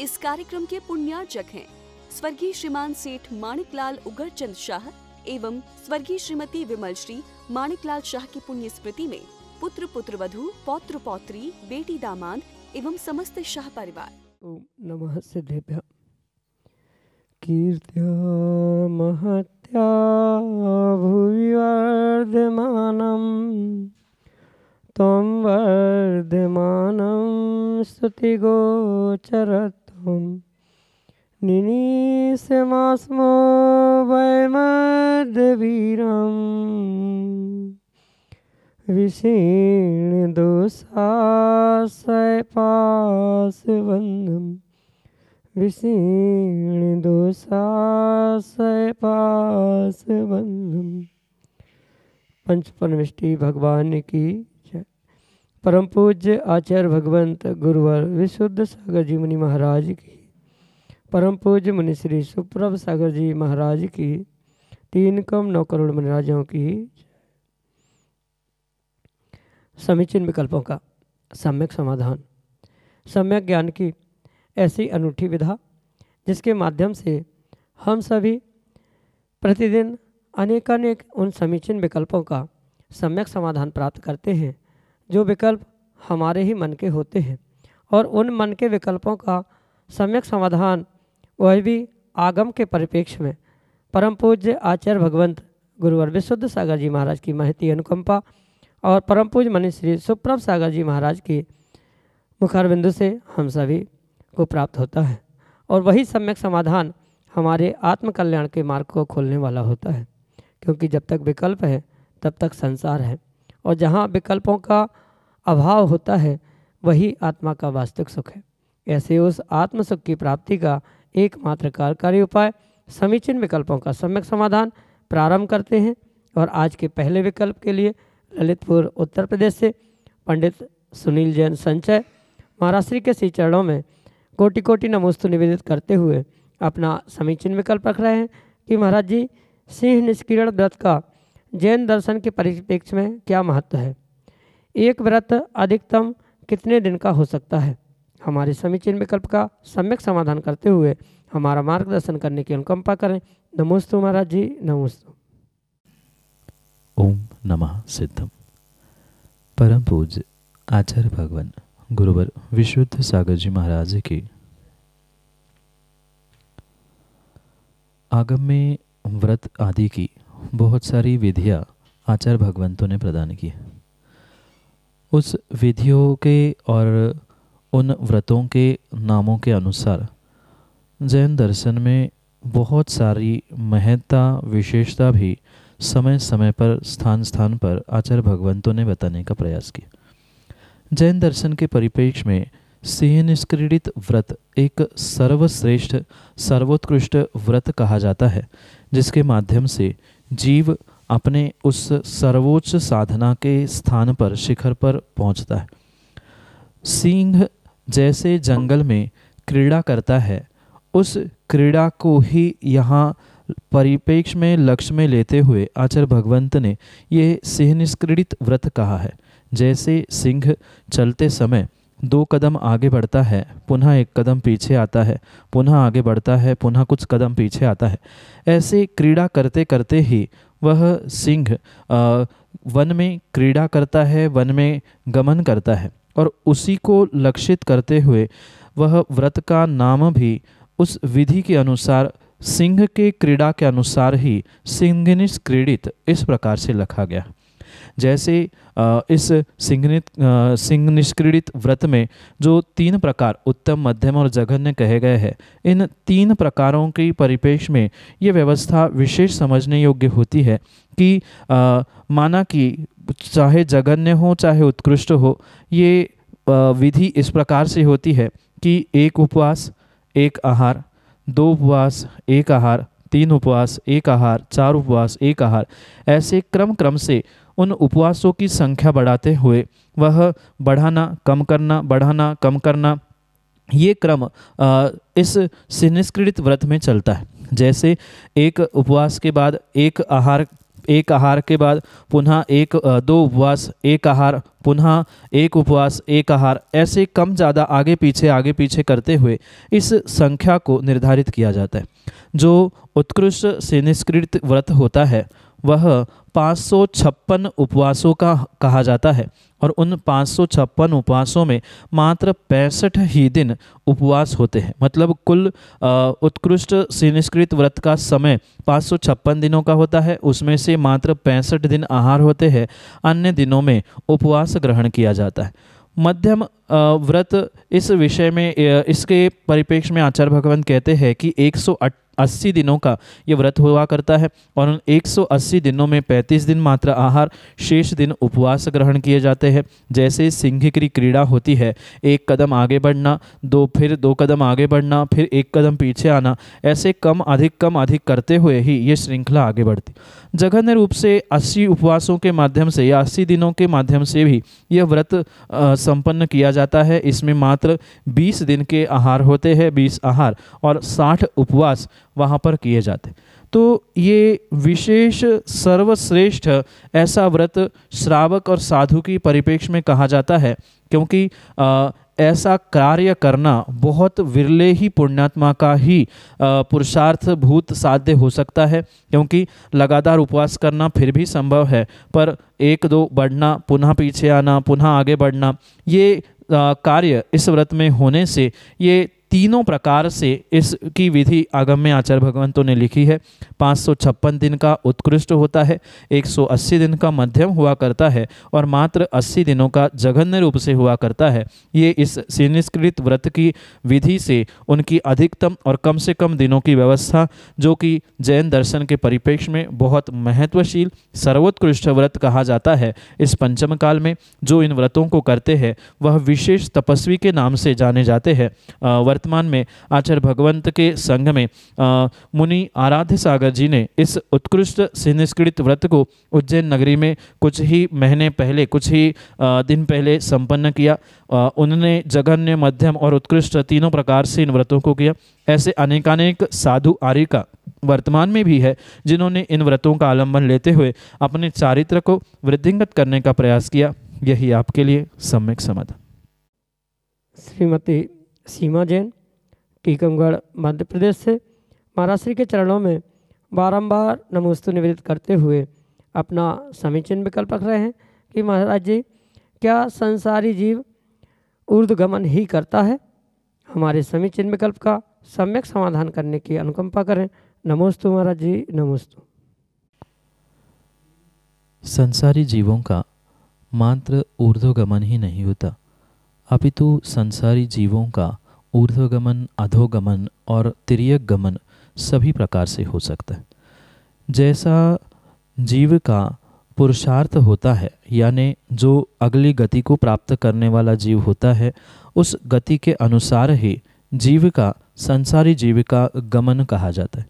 इस कार्यक्रम के पुण्यार्चक हैं स्वर्गीय श्रीमान सेठ माणिकलाल उगर चंद शाह एवं स्वर्गीय श्रीमती विमल श्री माणिकलाल शाह की पुण्य स्मृति में पुत्र पुत्र वधु पौत्र पौत्री बेटी दामाद एवं समस्त शाह परिवार ओम नमः सिद्धेभ्य महत्या निनीशमास्मो वैमद्वीरम् विषीणदोषासयपासवन्दम् विषीणदोषासयपासवन्दम् पंचपनविष्टि भगवान की परम पूज्य आचार्य भगवंत गुरुवर विशुद्ध सागर जी मुनि महाराज की परम पूज्य मुनि श्री सुप्रभ सागर जी महाराज की तीन कम नौ करोड़ मनिराजों की समीचीन विकल्पों का सम्यक समाधान सम्यक ज्ञान की ऐसी अनूठी विधा जिसके माध्यम से हम सभी प्रतिदिन अनेकानेक उन समीचीन विकल्पों का सम्यक समाधान प्राप्त करते हैं जो विकल्प हमारे ही मन के होते हैं और उन मन के विकल्पों का सम्यक समाधान वह भी आगम के परिप्रेक्ष्य में परम पूज्य आचार्य भगवंत गुरुवर विशुद्ध सागर जी महाराज की महती अनुकंपा और परम पूज्य मनीष श्री सुप्रभ सागर जी महाराज की मुखारबिंदु से हम सभी को प्राप्त होता है और वही सम्यक समाधान हमारे आत्मकल्याण के मार्ग को खोलने वाला होता है क्योंकि जब तक विकल्प है तब तक संसार है और जहाँ विकल्पों का अभाव होता है वही आत्मा का वास्तविक सुख है ऐसे उस आत्म सुख की प्राप्ति का एकमात्र कार्यकारी उपाय समीचीन विकल्पों का सम्यक समाधान प्रारंभ करते हैं और आज के पहले विकल्प के लिए ललितपुर उत्तर प्रदेश से पंडित सुनील जैन संचय महाराष्ट्री के श्री चरणों में कोटि कोटि नमोस्तु निवेदित करते हुए अपना समीचीन विकल्प रख रहे हैं कि महाराज जी सिंह निष्किरण व्रत का जैन दर्शन के परिप्रेक्ष्य में क्या महत्व है एक व्रत अधिकतम कितने दिन का हो सकता है हमारे समीचीन विकल्प का सम्यक समाधान करते हुए हमारा मार्गदर्शन करने की अनुकंपा करें नमोस्तु महाराज जी नमोस्तु ओम नमः सिद्धम परम पूज आचार्य भगवान गुरुवर विशुद्ध सागर जी महाराज के आगम में व्रत आदि की बहुत सारी विधियाँ आचार्य भगवंतों ने प्रदान की उस विधियों के और उन व्रतों के नामों के अनुसार जैन दर्शन में बहुत सारी महत्ता विशेषता भी समय समय पर स्थान स्थान पर आचार्य भगवंतों ने बताने का प्रयास किया जैन दर्शन के परिपेक्ष में सिंह निष्क्रीडित व्रत एक सर्वश्रेष्ठ सर्वोत्कृष्ट व्रत कहा जाता है जिसके माध्यम से जीव अपने उस सर्वोच्च साधना के स्थान पर शिखर पर पहुंचता है सिंह जैसे जंगल में क्रीड़ा करता है उस क्रीड़ा को ही यहाँ परिपेक्ष में लक्ष्य में लेते हुए आचार्य भगवंत ने यह सिंह निष्क्रीड़ित व्रत कहा है जैसे सिंह चलते समय दो कदम आगे बढ़ता है पुनः एक कदम पीछे आता है पुनः आगे बढ़ता है पुनः कुछ कदम पीछे आता है ऐसे क्रीड़ा करते करते ही वह सिंह वन में क्रीड़ा करता है वन में गमन करता है और उसी को लक्षित करते हुए वह व्रत का नाम भी उस विधि के अनुसार सिंह के क्रीड़ा के अनुसार ही सिंह क्रीड़ित इस प्रकार से लिखा गया जैसे इस सिंहनित सिंह निष्क्रीड़ित व्रत में जो तीन प्रकार उत्तम मध्यम और जघन्य कहे गए हैं इन तीन प्रकारों के परिपेक्ष में ये व्यवस्था विशेष समझने योग्य होती है कि माना कि चाहे जघन्य हो चाहे उत्कृष्ट हो ये विधि इस प्रकार से होती है कि एक उपवास एक आहार दो उपवास एक आहार तीन उपवास एक आहार चार उपवास एक आहार ऐसे क्रम क्रम से उन उपवासों की संख्या बढ़ाते हुए वह बढ़ाना कम करना बढ़ाना कम करना ये क्रम इस सिनिष्कृत व्रत में चलता है जैसे एक उपवास के बाद एक आहार एक आहार के बाद पुनः एक दो उपवास एक आहार पुनः एक उपवास एक आहार ऐसे कम ज़्यादा आगे पीछे आगे पीछे करते हुए इस संख्या को निर्धारित किया जाता है जो उत्कृष्ट सिनिष्कृत व्रत होता है वह पाँच उपवासों का कहा जाता है और उन पाँच उपवासों में मात्र पैंसठ ही दिन उपवास होते हैं मतलब कुल उत्कृष्ट सिनिष्कृत व्रत का समय पाँच दिनों का होता है उसमें से मात्र पैंसठ दिन आहार होते हैं अन्य दिनों में उपवास ग्रहण किया जाता है मध्यम व्रत इस विषय में इसके परिपेक्ष में आचार्य भगवान कहते हैं कि एक अस्सी दिनों का ये व्रत हुआ करता है और उन 180 दिनों में 35 दिन मात्र आहार शेष दिन उपवास ग्रहण किए जाते हैं जैसे सिंह की क्रीड़ा होती है एक कदम आगे बढ़ना दो फिर दो कदम आगे बढ़ना फिर एक कदम पीछे आना ऐसे कम अधिक कम अधिक करते हुए ही ये श्रृंखला आगे बढ़ती जघन्य रूप से अस्सी उपवासों के माध्यम से या अस्सी दिनों के माध्यम से भी यह व्रत संपन्न किया जाता है इसमें मात्र बीस दिन के आहार होते हैं बीस आहार और साठ उपवास वहाँ पर किए जाते तो ये विशेष सर्वश्रेष्ठ ऐसा व्रत श्रावक और साधु की परिपेक्ष में कहा जाता है क्योंकि ऐसा कार्य करना बहुत विरले ही पुण्यात्मा का ही पुरुषार्थ भूत साध्य हो सकता है क्योंकि लगातार उपवास करना फिर भी संभव है पर एक दो बढ़ना पुनः पीछे आना पुनः आगे बढ़ना ये कार्य इस व्रत में होने से ये तीनों प्रकार से इसकी विधि आगम्य आचार्य भगवंतों ने लिखी है पाँच दिन का उत्कृष्ट होता है 180 दिन का मध्यम हुआ करता है और मात्र 80 दिनों का जघन्य रूप से हुआ करता है ये इस सिनिष्कृत व्रत की विधि से उनकी अधिकतम और कम से कम दिनों की व्यवस्था जो कि जैन दर्शन के परिप्रेक्ष्य में बहुत महत्वशील सर्वोत्कृष्ट व्रत कहा जाता है इस पंचम काल में जो इन व्रतों को करते हैं वह विशेष तपस्वी के नाम से जाने जाते हैं वर्तमान में आचार्य भगवंत के संघ में मुनि आराध्य सागर जी ने इस उत्कृष्ट सिनिष्कृत व्रत को उज्जैन नगरी में कुछ ही महीने पहले कुछ ही दिन पहले संपन्न किया उन्होंने जघन्य मध्यम और उत्कृष्ट तीनों प्रकार से इन व्रतों को किया ऐसे अनेकानेक साधु आरिका वर्तमान में भी है जिन्होंने इन व्रतों का आलंबन लेते हुए अपने चारित्र को वृद्धिंगत करने का प्रयास किया यही आपके लिए सम्यक समाधान श्रीमती सीमा जैन टीकमगढ़ मध्य प्रदेश से महाराष्ट्र के चरणों में बारंबार नमोस्तु निवेदित करते हुए अपना समीचीन विकल्प रख रहे हैं कि महाराज जी क्या संसारी जीव ऊर्धगमन ही करता है हमारे समीचीन विकल्प का सम्यक समाधान करने की अनुकंपा करें नमोस्तु महाराज जी नमोस्तु संसारी जीवों का मात्र ऊर्धगमन ही नहीं होता अपितु तो संसारी जीवों का ऊर्ध्वगमन अधोगमन और तिरयक गमन सभी प्रकार से हो सकता है जैसा जीव का पुरुषार्थ होता है यानी जो अगली गति को प्राप्त करने वाला जीव होता है उस गति के अनुसार ही जीव का संसारी जीव का गमन कहा जाता है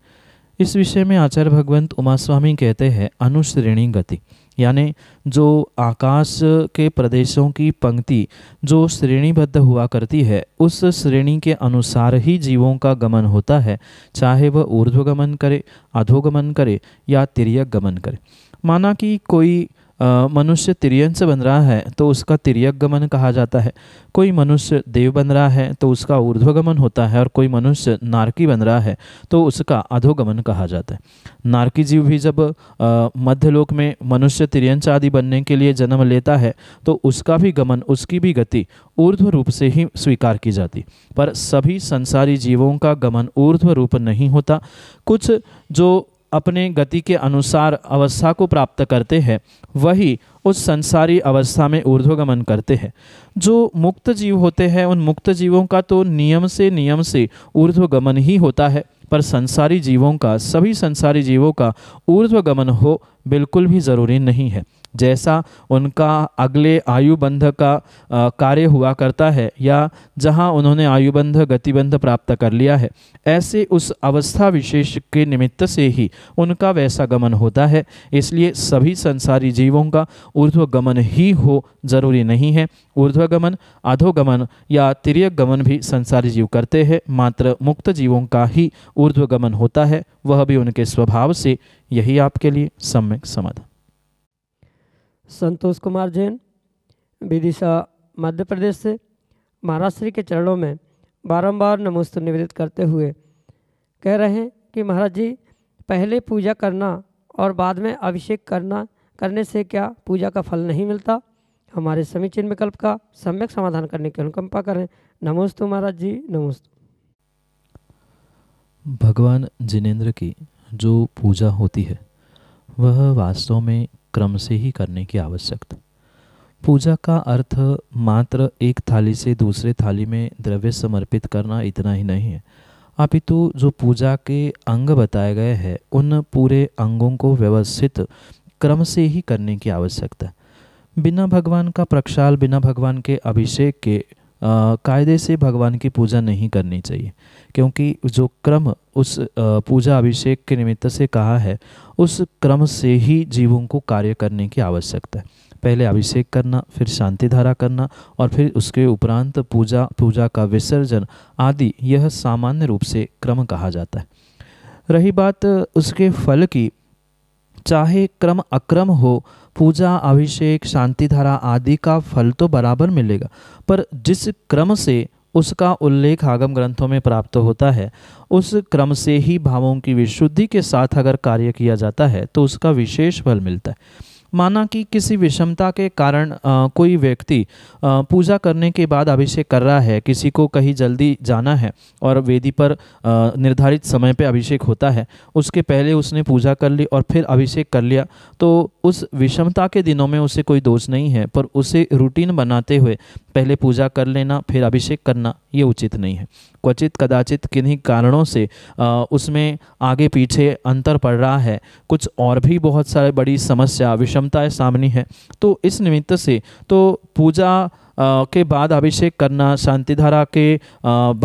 इस विषय में आचार्य भगवंत उमा स्वामी कहते हैं अनुश्रेणी गति यानी जो आकाश के प्रदेशों की पंक्ति जो श्रेणीबद्ध हुआ करती है उस श्रेणी के अनुसार ही जीवों का गमन होता है चाहे वह ऊर्ध्वगमन करे अधोगमन करे या तिरक गमन करे माना कि कोई मनुष्य तिरियंश से बन रहा है तो उसका तिरियक गमन कहा जाता है कोई मनुष्य देव बन रहा है तो उसका ऊर्ध्वगमन होता है और कोई मनुष्य नारकी बन रहा है तो उसका अधोगमन कहा जाता है नारकी जीव भी जब मध्यलोक में मनुष्य तिरियंश आदि बनने के लिए जन्म लेता है तो उसका भी गमन उसकी भी गति ऊर्ध्व रूप से ही स्वीकार की जाती पर सभी संसारी जीवों का गमन ऊर्ध्व रूप नहीं होता कुछ जो अपने गति के अनुसार अवस्था को प्राप्त करते हैं वही उस संसारी अवस्था में ऊर्ध्वगमन करते हैं जो मुक्त जीव होते हैं उन मुक्त जीवों का तो नियम से नियम से ऊर्ध्वगमन ही होता है पर संसारी जीवों का सभी संसारी जीवों का ऊर्ध्वगमन हो बिल्कुल भी ज़रूरी नहीं है जैसा उनका अगले आयुबंध का कार्य हुआ करता है या जहाँ उन्होंने आयुबंध गतिबंध प्राप्त कर लिया है ऐसे उस अवस्था विशेष के निमित्त से ही उनका वैसा गमन होता है इसलिए सभी संसारी जीवों का ऊर्ध्वगमन ही हो जरूरी नहीं है ऊर्ध्वगमन अधोगमन या तिरक गमन भी संसारी जीव करते हैं मात्र मुक्त जीवों का ही ऊर्ध्वगमन होता है वह भी उनके स्वभाव से यही आपके लिए सम्यक समाधान संतोष कुमार जैन विदिशा मध्य प्रदेश से महाराष्ट्र के चरणों में बारंबार नमोस्त निवेदित करते हुए कह रहे हैं कि महाराज जी पहले पूजा करना और बाद में अभिषेक करना करने से क्या पूजा का फल नहीं मिलता हमारे समीचीन विकल्प का सम्यक समाधान करने की अनुकंपा करें नमोस्तु महाराज जी नमोस्तु भगवान जिनेन्द्र की जो पूजा होती है वह वास्तव में क्रम से ही करने की आवश्यकता पूजा का अर्थ मात्र एक थाली से दूसरे थाली में द्रव्य समर्पित करना इतना ही नहीं है अपितु जो पूजा के अंग बताए गए हैं उन पूरे अंगों को व्यवस्थित क्रम से ही करने की आवश्यकता बिना भगवान का प्रक्षाल बिना भगवान के अभिषेक के कायदे से भगवान की पूजा नहीं करनी चाहिए क्योंकि जो क्रम उस पूजा अभिषेक के निमित्त से कहा है उस क्रम से ही जीवों को कार्य करने की आवश्यकता है पहले अभिषेक करना फिर शांति धारा करना और फिर उसके उपरांत पूजा पूजा का विसर्जन आदि यह सामान्य रूप से क्रम कहा जाता है रही बात उसके फल की चाहे क्रम अक्रम हो पूजा अभिषेक शांति धारा आदि का फल तो बराबर मिलेगा पर जिस क्रम से उसका उल्लेख आगम ग्रंथों में प्राप्त होता है उस क्रम से ही भावों की विशुद्धि के साथ अगर कार्य किया जाता है तो उसका विशेष फल मिलता है माना कि किसी विषमता के कारण कोई व्यक्ति पूजा करने के बाद अभिषेक कर रहा है किसी को कहीं जल्दी जाना है और वेदी पर निर्धारित समय पर अभिषेक होता है उसके पहले उसने पूजा कर ली और फिर अभिषेक कर लिया तो उस विषमता के दिनों में उसे कोई दोष नहीं है पर उसे रूटीन बनाते हुए पहले पूजा कर लेना फिर अभिषेक करना ये उचित नहीं है क्वचित कदाचित किन्हीं कारणों से आ, उसमें आगे पीछे अंतर पड़ रहा है कुछ और भी बहुत सारे बड़ी समस्या विषमताएं सामने है तो इस निमित्त से तो पूजा के बाद अभिषेक करना शांति धारा के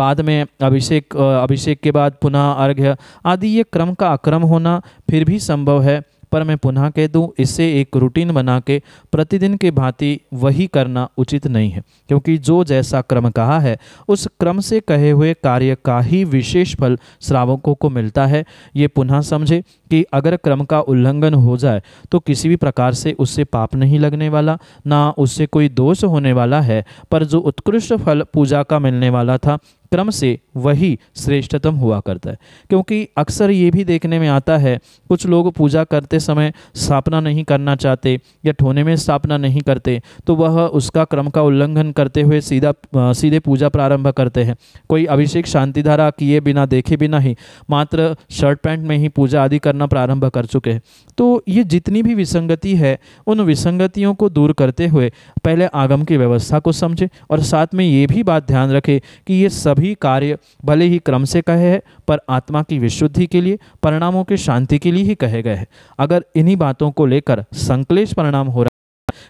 बाद में अभिषेक अभिषेक के बाद पुनः अर्घ्य आदि ये क्रम का अक्रम होना फिर भी संभव है पर मैं पुनः कह दूं इसे एक रूटीन बना के प्रतिदिन की भांति वही करना उचित नहीं है क्योंकि जो जैसा क्रम कहा है उस क्रम से कहे हुए कार्य का ही विशेष फल श्रावकों को मिलता है ये पुनः समझे कि अगर क्रम का उल्लंघन हो जाए तो किसी भी प्रकार से उससे पाप नहीं लगने वाला ना उससे कोई दोष होने वाला है पर जो उत्कृष्ट फल पूजा का मिलने वाला था क्रम से वही श्रेष्ठतम हुआ करता है क्योंकि अक्सर ये भी देखने में आता है कुछ लोग पूजा करते समय स्थापना नहीं करना चाहते या ठोने में स्थापना नहीं करते तो वह उसका क्रम का उल्लंघन करते हुए सीधा सीधे पूजा प्रारंभ करते हैं कोई अभिषेक शांतिधारा किए बिना देखे बिना ही मात्र शर्ट पैंट में ही पूजा आदि करना प्रारंभ कर चुके हैं तो ये जितनी भी विसंगति है उन विसंगतियों को दूर करते हुए पहले आगम की व्यवस्था को समझे और साथ में ये भी बात ध्यान रखें कि ये सभी सभी कार्य भले ही क्रम से कहे हैं पर आत्मा की विशुद्धि के लिए परिणामों की शांति के लिए ही कहे गए हैं अगर इन्हीं बातों को लेकर संकलेश परिणाम हो रहा है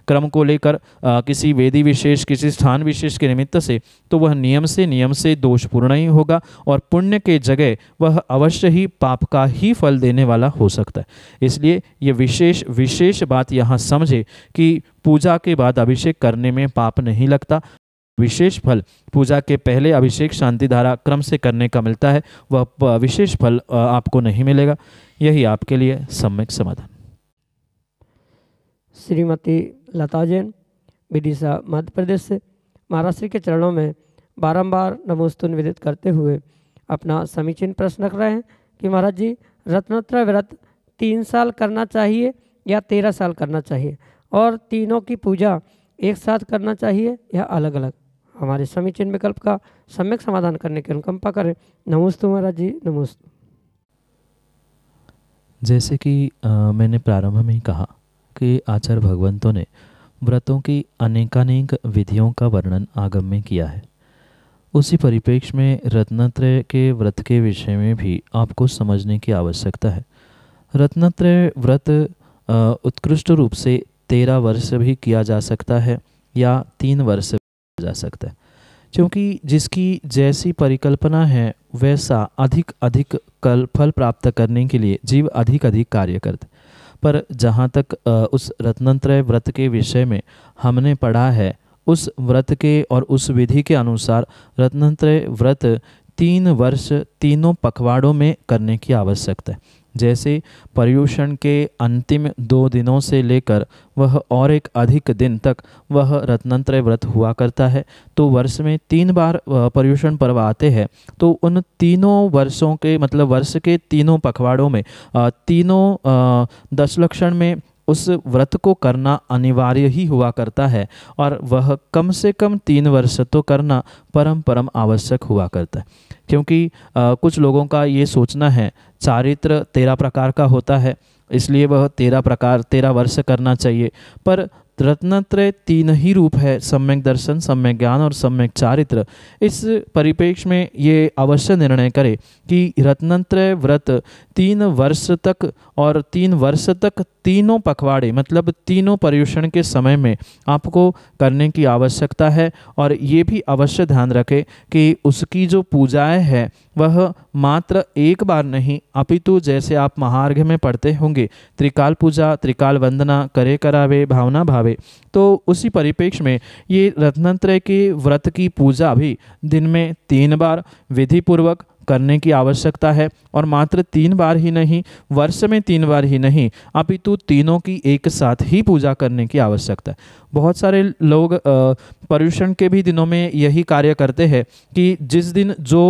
क्रम को लेकर किसी वेदी विशेष किसी स्थान विशेष के निमित्त से तो वह नियम से नियम से दोषपूर्ण ही होगा और पुण्य के जगह वह अवश्य ही पाप का ही फल देने वाला हो सकता है इसलिए ये विशेष विशेष बात यहाँ समझे कि पूजा के बाद अभिषेक करने में पाप नहीं लगता विशेष फल पूजा के पहले अभिषेक शांति धारा क्रम से करने का मिलता है वह विशेष फल आपको नहीं मिलेगा यही आपके लिए सम्यक समाधान श्रीमती लता जैन विदिशा मध्य प्रदेश से महाराष्ट्र के चरणों में बारंबार नमोस्तु निवेदित करते हुए अपना समीचीन प्रश्न रख रहे हैं कि महाराज जी रत्नोत्र व्रत तीन साल करना चाहिए या तेरह साल करना चाहिए और तीनों की पूजा एक साथ करना चाहिए या अलग अलग हमारे समीचीन विकल्प का सम्यक समाधान करने की अनुकंपा करें नमोस्तु महाराज जी नमोस्त जैसे कि आ, मैंने प्रारंभ में ही कहा कि आचार्य भगवंतों ने व्रतों की अनेकानेक विधियों का वर्णन आगम में किया है उसी परिप्रेक्ष्य में रत्नत्रय के व्रत के विषय में भी आपको समझने की आवश्यकता है रत्नत्रय व्रत उत्कृष्ट रूप से तेरह वर्ष भी किया जा सकता है या तीन वर्ष जा सकता है क्योंकि जिसकी जैसी परिकल्पना है वैसा अधिक अधिक कल फल प्राप्त करने के लिए जीव अधिक अधिक कार्य करते पर जहाँ तक उस रत्नत्रय व्रत के विषय में हमने पढ़ा है उस व्रत के और उस विधि के अनुसार रत्नत्रय व्रत तीन वर्ष तीनों पखवाड़ों में करने की आवश्यकता है जैसे पर्यूषण के अंतिम दो दिनों से लेकर वह और एक अधिक दिन तक वह रत्नंत्र व्रत हुआ करता है तो वर्ष में तीन बार पर्यूषण पर्व आते हैं तो उन तीनों वर्षों के मतलब वर्ष के तीनों पखवाड़ों में तीनों दशलक्षण में उस व्रत को करना अनिवार्य ही हुआ करता है और वह कम से कम तीन वर्ष तो करना परम परम आवश्यक हुआ करता है क्योंकि आ, कुछ लोगों का ये सोचना है चारित्र तेरह प्रकार का होता है इसलिए वह तेरह प्रकार तेरह वर्ष करना चाहिए पर रत्नत्रय तीन ही रूप है सम्यक दर्शन सम्यक ज्ञान और सम्यक चारित्र इस परिपेक्ष में ये अवश्य निर्णय करे कि रत्नत्रय व्रत तीन वर्ष तक और तीन वर्ष तक तीनों पखवाड़े मतलब तीनों पर्यूषण के समय में आपको करने की आवश्यकता है और ये भी अवश्य ध्यान रखें कि उसकी जो पूजाएं है वह मात्र एक बार नहीं अपितु जैसे आप महार्घ में पढ़ते होंगे त्रिकाल पूजा त्रिकाल वंदना करे करावे भावना भावे तो उसी परिप्रेक्ष्य में ये रत्नत्रय के व्रत की पूजा भी दिन में तीन बार विधिपूर्वक करने की आवश्यकता है और मात्र तीन बार ही नहीं वर्ष में तीन बार ही नहीं अपितु तीनों की एक साथ ही पूजा करने की आवश्यकता है बहुत सारे लोग पर्यूषण के भी दिनों में यही कार्य करते हैं कि जिस दिन जो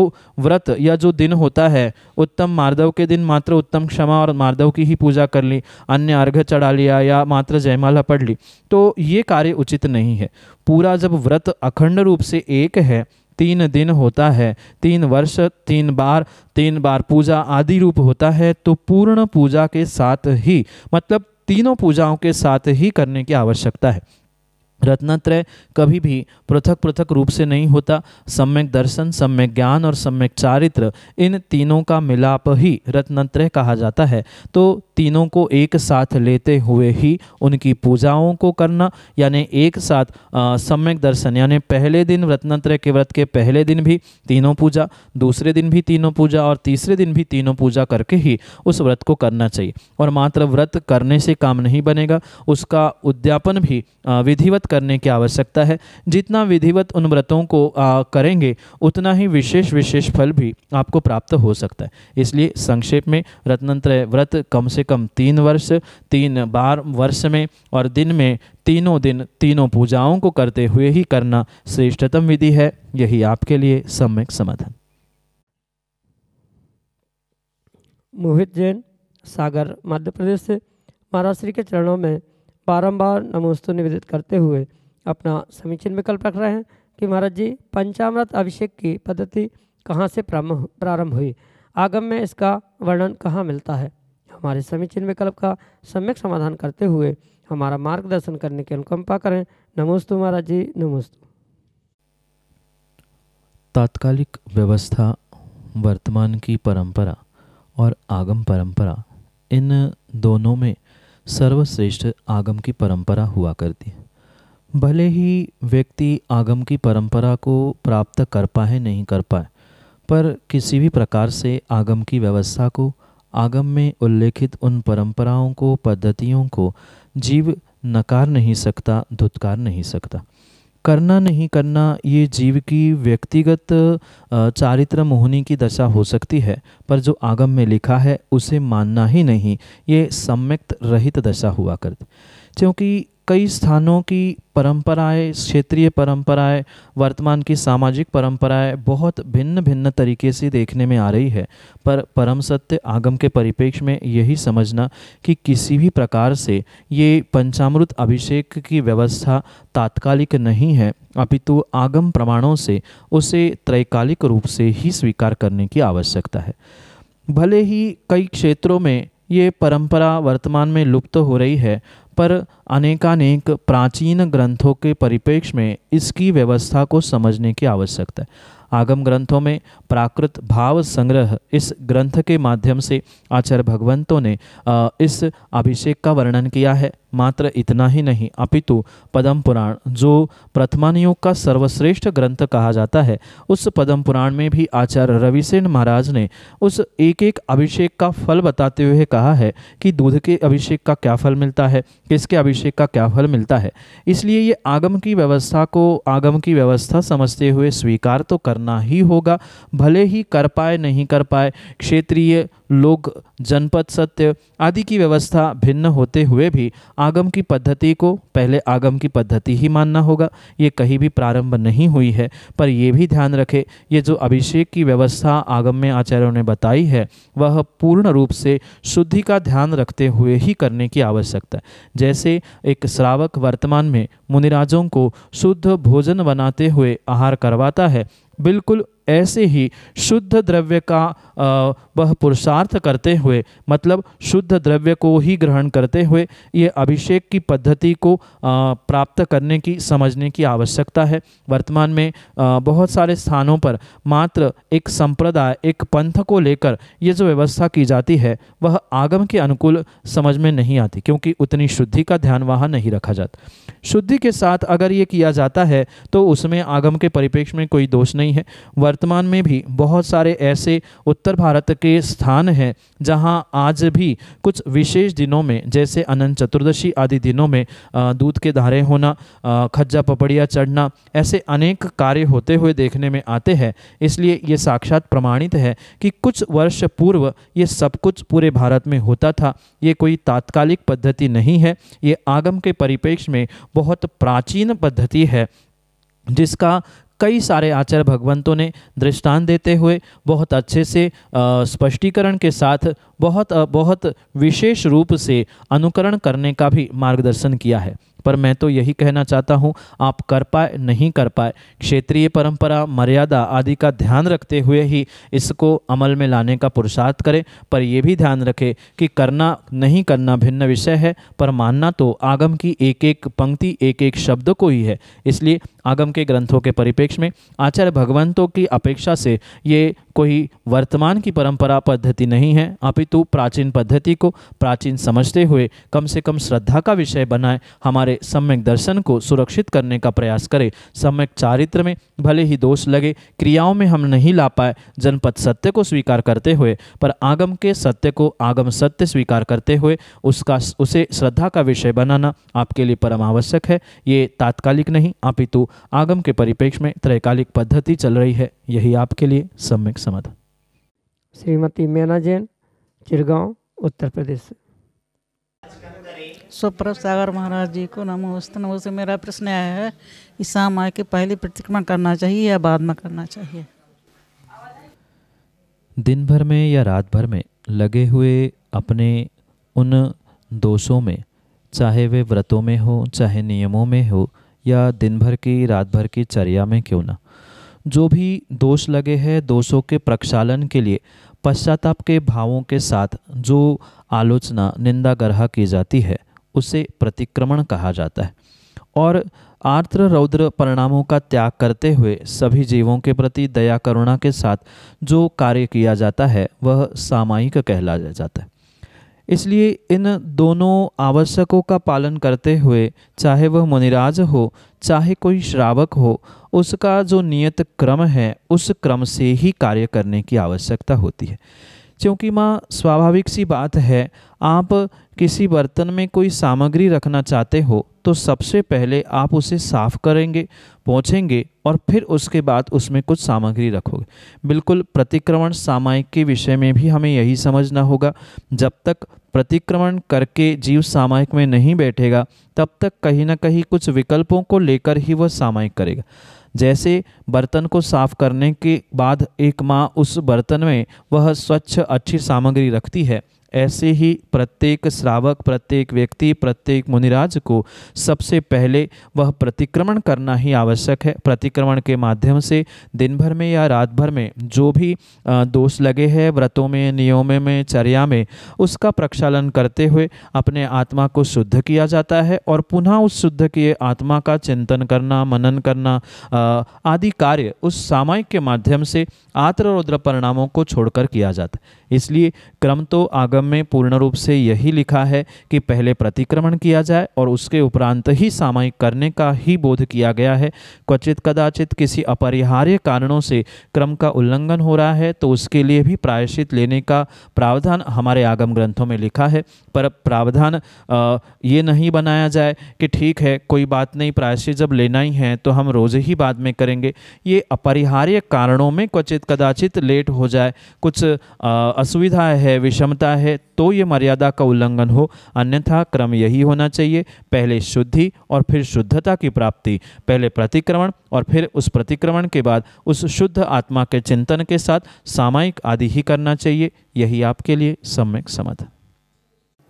व्रत या जो दिन होता है उत्तम मार्दव के दिन मात्र उत्तम क्षमा और मार्दव की ही पूजा कर ली अन्य अर्घ चढ़ा लिया या मात्र जयमाला पढ़ ली तो ये कार्य उचित नहीं है पूरा जब व्रत अखंड रूप से एक है तीन दिन होता है तीन वर्ष तीन बार तीन बार पूजा आदि रूप होता है तो पूर्ण पूजा के साथ ही मतलब तीनों पूजाओं के साथ ही करने की आवश्यकता है रत्नात्रय कभी भी पृथक पृथक रूप से नहीं होता सम्यक दर्शन सम्यक ज्ञान और सम्यक चारित्र इन तीनों का मिलाप ही रत्नत्रय कहा जाता है तो तीनों को एक साथ लेते हुए ही उनकी पूजाओं को करना यानी एक साथ सम्यक दर्शन यानी पहले दिन रत्नत्रय के व्रत के पहले दिन भी तीनों पूजा दूसरे दिन भी तीनों पूजा और तीसरे दिन भी तीनों पूजा करके ही उस व्रत को करना चाहिए और मात्र व्रत करने से काम नहीं बनेगा उसका उद्यापन भी विधिवत करने की आवश्यकता है जितना विधिवत उन व्रतों को आ, करेंगे उतना ही विशेष विशेष फल भी आपको प्राप्त हो सकता है इसलिए संक्षेप में रत्नंत्र व्रत कम से कम तीन वर्ष तीन बार वर्ष में और दिन में तीनों दिन तीनों पूजाओं को करते हुए ही करना श्रेष्ठतम विधि है यही आपके लिए सम्यक समाधान मोहित जैन सागर मध्य प्रदेश से महाराज श्री के चरणों में बारंबार नमोस्तु निवेदित करते हुए अपना समीचीन विकल्प रख रहे हैं कि महाराज जी पंचामृत अभिषेक की पद्धति कहाँ से प्रारंभ हुई आगम में इसका वर्णन कहाँ मिलता है हमारे समीचीन विकल्प का सम्यक समाधान करते हुए हमारा मार्गदर्शन करने की अनुकंपा करें नमोस्तु महाराज जी नमोस्तु तात्कालिक व्यवस्था वर्तमान की परंपरा और आगम परंपरा इन दोनों में सर्वश्रेष्ठ आगम की परंपरा हुआ करती है भले ही व्यक्ति आगम की परंपरा को प्राप्त कर पाए नहीं कर पाए पर किसी भी प्रकार से आगम की व्यवस्था को आगम में उल्लेखित उन परंपराओं को पद्धतियों को जीव नकार नहीं सकता धुतकार नहीं सकता करना नहीं करना ये जीव की व्यक्तिगत चारित्र मोहनी की दशा हो सकती है पर जो आगम में लिखा है उसे मानना ही नहीं ये सम्यक्त रहित दशा हुआ करती क्योंकि कई स्थानों की परंपराएं क्षेत्रीय परंपराएं वर्तमान की सामाजिक परंपराएं बहुत भिन्न भिन्न तरीके से देखने में आ रही है पर परम सत्य आगम के परिप्रेक्ष्य में यही समझना कि किसी भी प्रकार से ये पंचामृत अभिषेक की व्यवस्था तात्कालिक नहीं है अपितु तो आगम प्रमाणों से उसे त्रैकालिक रूप से ही स्वीकार करने की आवश्यकता है भले ही कई क्षेत्रों में ये परंपरा वर्तमान में लुप्त हो रही है पर अनेकानेक प्राचीन ग्रंथों के परिपेक्ष में इसकी व्यवस्था को समझने की आवश्यकता है आगम ग्रंथों में प्राकृत भाव संग्रह इस ग्रंथ के माध्यम से आचार्य भगवंतों ने इस अभिषेक का वर्णन किया है मात्र इतना ही नहीं अपितु पदम पुराण जो प्रथमानियोग का सर्वश्रेष्ठ ग्रंथ कहा जाता है उस पदम पुराण में भी आचार्य रविसेन महाराज ने उस एक एक अभिषेक का फल बताते हुए कहा है कि दूध के अभिषेक का क्या फल मिलता है किसके अभिषेक का क्या फल मिलता है इसलिए ये आगम की व्यवस्था को आगम की व्यवस्था समझते हुए स्वीकार तो करना ही होगा भले ही कर पाए नहीं कर पाए क्षेत्रीय लोग जनपद सत्य आदि की व्यवस्था भिन्न होते हुए भी आगम की पद्धति को पहले आगम की पद्धति ही मानना होगा ये कहीं भी प्रारंभ नहीं हुई है पर यह भी ध्यान रखें ये जो अभिषेक की व्यवस्था आगम में आचार्यों ने बताई है वह पूर्ण रूप से शुद्धि का ध्यान रखते हुए ही करने की आवश्यकता है जैसे एक श्रावक वर्तमान में मुनिराजों को शुद्ध भोजन बनाते हुए आहार करवाता है बिल्कुल ऐसे ही शुद्ध द्रव्य का वह पुरुषार्थ करते हुए मतलब शुद्ध द्रव्य को ही ग्रहण करते हुए ये अभिषेक की पद्धति को प्राप्त करने की समझने की आवश्यकता है वर्तमान में बहुत सारे स्थानों पर मात्र एक संप्रदाय एक पंथ को लेकर ये जो व्यवस्था की जाती है वह आगम के अनुकूल समझ में नहीं आती क्योंकि उतनी शुद्धि का ध्यान वहाँ नहीं रखा जाता शुद्धि के साथ अगर ये किया जाता है तो उसमें आगम के परिप्रेक्ष्य में कोई दोष नहीं नहीं है वर्तमान में भी बहुत सारे ऐसे उत्तर भारत के स्थान हैं जहां आज भी कुछ विशेष दिनों में जैसे अनंत चतुर्दशी आदि दिनों में दूध के धारे होना खज्जा पपड़िया चढ़ना ऐसे अनेक कार्य होते हुए देखने में आते हैं इसलिए ये साक्षात प्रमाणित है कि कुछ वर्ष पूर्व ये सब कुछ पूरे भारत में होता था ये कोई तात्कालिक पद्धति नहीं है ये आगम के परिपेक्ष में बहुत प्राचीन पद्धति है जिसका कई सारे आचार्य भगवंतों ने दृष्टांत देते हुए बहुत अच्छे से स्पष्टीकरण के साथ बहुत बहुत विशेष रूप से अनुकरण करने का भी मार्गदर्शन किया है पर मैं तो यही कहना चाहता हूँ आप कर पाए नहीं कर पाए क्षेत्रीय परंपरा मर्यादा आदि का ध्यान रखते हुए ही इसको अमल में लाने का पुरुषार्थ करें पर यह भी ध्यान रखें कि करना नहीं करना भिन्न विषय है पर मानना तो आगम की एक एक पंक्ति एक एक शब्द को ही है इसलिए आगम के ग्रंथों के परिप्रेक्ष्य में आचार्य भगवंतों की अपेक्षा से ये कोई वर्तमान की परंपरा पद्धति नहीं है आप अपितु प्राचीन पद्धति को प्राचीन समझते हुए कम से कम श्रद्धा का विषय बनाए हमारे सम्यक दर्शन को सुरक्षित करने का प्रयास करें सम्यक चारित्र में भले ही दोष लगे क्रियाओं में हम नहीं ला पाए जनपद सत्य को स्वीकार करते हुए पर आगम के सत्य को आगम सत्य स्वीकार करते हुए उसका उसे श्रद्धा का विषय बनाना आपके लिए परमावश्यक है ये तात्कालिक नहीं अपितु आगम के परिपेक्ष में त्रैकालिक पद्धति चल रही है यही आपके लिए सम्यक समाधान श्रीमती मेना जैन चिड़गांव उत्तर प्रदेश सुप्रभ सागर महाराज जी को नमोस्त नमो से मेरा प्रश्न आया है ईसा माँ के पहले प्रतिक्रमण करना चाहिए या बाद में करना चाहिए दिन भर में या रात भर में लगे हुए अपने उन दोषों में चाहे वे व्रतों में हो चाहे नियमों में हो या दिन भर की रात भर की चर्या में क्यों ना जो भी दोष लगे हैं दोषों के प्रक्षालन के लिए पश्चाताप के भावों के साथ जो आलोचना निंदा गर्हा की जाती है उसे प्रतिक्रमण कहा जाता है और आर्द्र रौद्र परिणामों का त्याग करते हुए सभी जीवों के प्रति दया करुणा के साथ जो कार्य किया जाता है वह सामायिक कहला जाता है इसलिए इन दोनों आवश्यकों का पालन करते हुए चाहे वह मुनिराज हो चाहे कोई श्रावक हो उसका जो नियत क्रम है उस क्रम से ही कार्य करने की आवश्यकता होती है क्योंकि माँ स्वाभाविक सी बात है आप किसी बर्तन में कोई सामग्री रखना चाहते हो तो सबसे पहले आप उसे साफ़ करेंगे पहुँचेंगे और फिर उसके बाद उसमें कुछ सामग्री रखोगे बिल्कुल प्रतिक्रमण सामायिक के विषय में भी हमें यही समझना होगा जब तक प्रतिक्रमण करके जीव सामायिक में नहीं बैठेगा तब तक कहीं ना कहीं कुछ विकल्पों को लेकर ही वह सामायिक करेगा जैसे बर्तन को साफ करने के बाद एक माँ उस बर्तन में वह स्वच्छ अच्छी सामग्री रखती है ऐसे ही प्रत्येक श्रावक प्रत्येक व्यक्ति प्रत्येक मुनिराज को सबसे पहले वह प्रतिक्रमण करना ही आवश्यक है प्रतिक्रमण के माध्यम से दिन भर में या रात भर में जो भी दोष लगे हैं व्रतों में नियमों में चर्या में उसका प्रक्षालन करते हुए अपने आत्मा को शुद्ध किया जाता है और पुनः उस शुद्ध किए आत्मा का चिंतन करना मनन करना आदि कार्य उस सामयिक के माध्यम से आत्र रुद्र परिणामों को छोड़कर किया जाता है इसलिए क्रम तो आगम नियम में पूर्ण रूप से यही लिखा है कि पहले प्रतिक्रमण किया जाए और उसके उपरांत ही सामयिक करने का ही बोध किया गया है क्वचित कदाचित किसी अपरिहार्य कारणों से क्रम का उल्लंघन हो रहा है तो उसके लिए भी प्रायश्चित लेने का प्रावधान हमारे आगम ग्रंथों में लिखा है पर प्रावधान ये नहीं बनाया जाए कि ठीक है कोई बात नहीं प्रायश्चित जब लेना ही है तो हम रोज़ ही बाद में करेंगे ये अपरिहार्य कारणों में क्वचित कदाचित लेट हो जाए कुछ असुविधा है विषमता है है तो ये मर्यादा का उल्लंघन हो अन्यथा क्रम यही होना चाहिए पहले शुद्धि और फिर शुद्धता की प्राप्ति पहले प्रतिक्रमण और फिर उस प्रतिक्रमण के बाद उस शुद्ध आत्मा के चिंतन के साथ सामायिक आदि ही करना चाहिए यही आपके लिए सम्यक समझ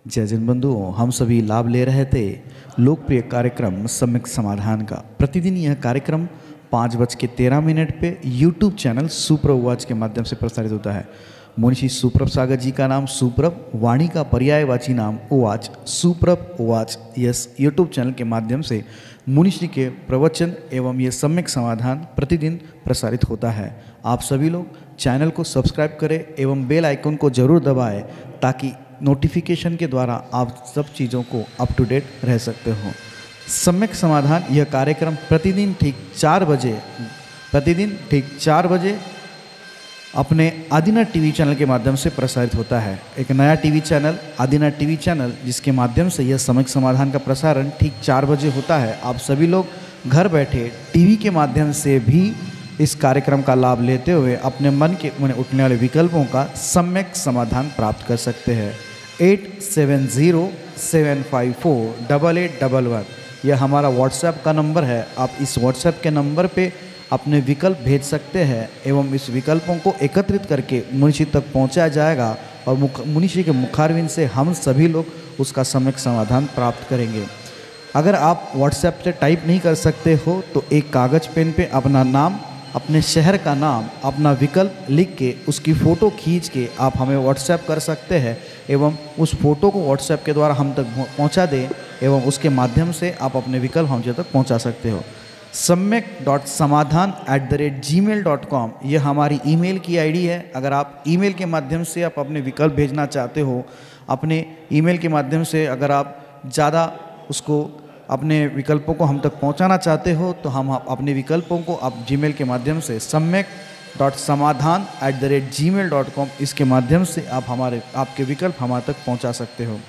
जय जिन बंधुओं हम सभी लाभ ले रहे थे लोकप्रिय कार्यक्रम सम्यक समाधान का प्रतिदिन यह कार्यक्रम पाँच बज के तेरह मिनट पर यूट्यूब चैनल सुपर वॉच के माध्यम से प्रसारित होता है मुंशी सुप्रभ सागर जी का नाम सुप्रभ वाणी का पर्यायवाची नाम ओवाच सुप्रभ ओवाच यस यूट्यूब चैनल के माध्यम से मुनिषि के प्रवचन एवं ये सम्यक समाधान प्रतिदिन प्रसारित होता है आप सभी लोग चैनल को सब्सक्राइब करें एवं बेल आइकन को जरूर दबाएं ताकि नोटिफिकेशन के द्वारा आप सब चीज़ों को अप टू डेट रह सकते हो सम्यक समाधान यह कार्यक्रम प्रतिदिन ठीक चार बजे प्रतिदिन ठीक चार बजे अपने आदिनाथ टीवी चैनल के माध्यम से प्रसारित होता है एक नया TV channel Adinath TV channel जिसके माध्यम से यह समय समाधान का प्रसारण ठीक चार बजे होता है आप सभी लोग घर बैठे टीवी के माध्यम से भी इस कार्यक्रम का लाभ लेते हुए अपने मन के उन्हें उठने वाले विकल्पों का सम्यक समाधान प्राप्त कर सकते हैं eight seven zero seven five four double eight double one यह हमारा व्हाट्सएप का नंबर है आप इस व्हाट्सएप के नंबर पे अपने विकल्प भेज सकते हैं एवं इस विकल्पों को एकत्रित करके मुंशी तक पहुंचाया जाएगा और मुंशी के मुखारविन से हम सभी लोग उसका सम्यक समाधान प्राप्त करेंगे अगर आप व्हाट्सएप से टाइप नहीं कर सकते हो तो एक कागज़ पेन पे अपना नाम अपने शहर का नाम अपना विकल्प लिख के उसकी फ़ोटो खींच के आप हमें व्हाट्सएप कर सकते हैं एवं उस फ़ोटो को व्हाट्सएप के द्वारा हम तक पहुँचा दें एवं उसके माध्यम से आप अपने विकल्प हम तक पहुँचा सकते हो Samyak dot Samadhan at the rate Gmail dot com यह हमारी ईमेल की आईडी है अगर आप ईमेल के माध्यम से आप अपने विकल्प भेजना चाहते हो अपने ईमेल के माध्यम से अगर आप ज़्यादा उसको अपने विकल्पों को हम तक पहुंचाना चाहते हो तो हम अपने विकल्पों को आप जीमेल के माध्यम से Samyak dot Samadhan at the rate Gmail dot com इसके माध्यम से आप हमारे आपके विकल्प हमारे तक पहुंचा सकते हो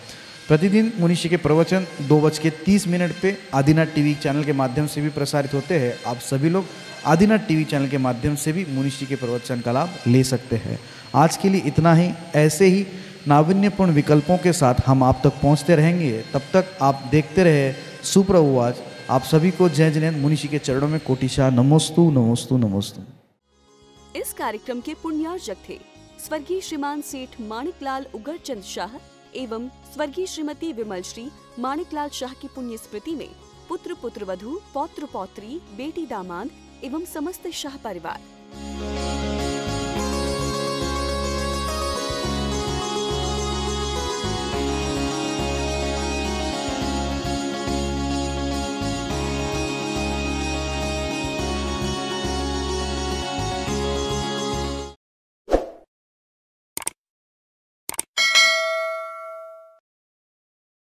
प्रतिदिन मुनिषी के प्रवचन दो बज के तीस मिनट पे आदिनाथ टीवी चैनल के माध्यम से भी प्रसारित होते हैं आप सभी लोग आदिनाथ टीवी चैनल के माध्यम से भी मुनिषी के प्रवचन का लाभ ले सकते हैं आज के लिए इतना ही ऐसे ही नावीन्यपूर्ण विकल्पों के साथ हम आप तक पहुंचते रहेंगे तब तक आप देखते रहे सुप्रभुवाज आप सभी को जय जिनेन्द्र मुनिषी के चरणों में कोटिशा नमोस्तु नमोस्तु नमोस्तु इस कार्यक्रम के पुण्यार्जक थे स्वर्गीय श्रीमान सेठ माणिकलाल उगर चंद शाह एवं स्वर्गीय श्रीमती विमल श्री माणिकलाल शाह की पुण्य स्मृति में पुत्र पुत्र वधु पौत्र पौत्री बेटी दामाद एवं समस्त शाह परिवार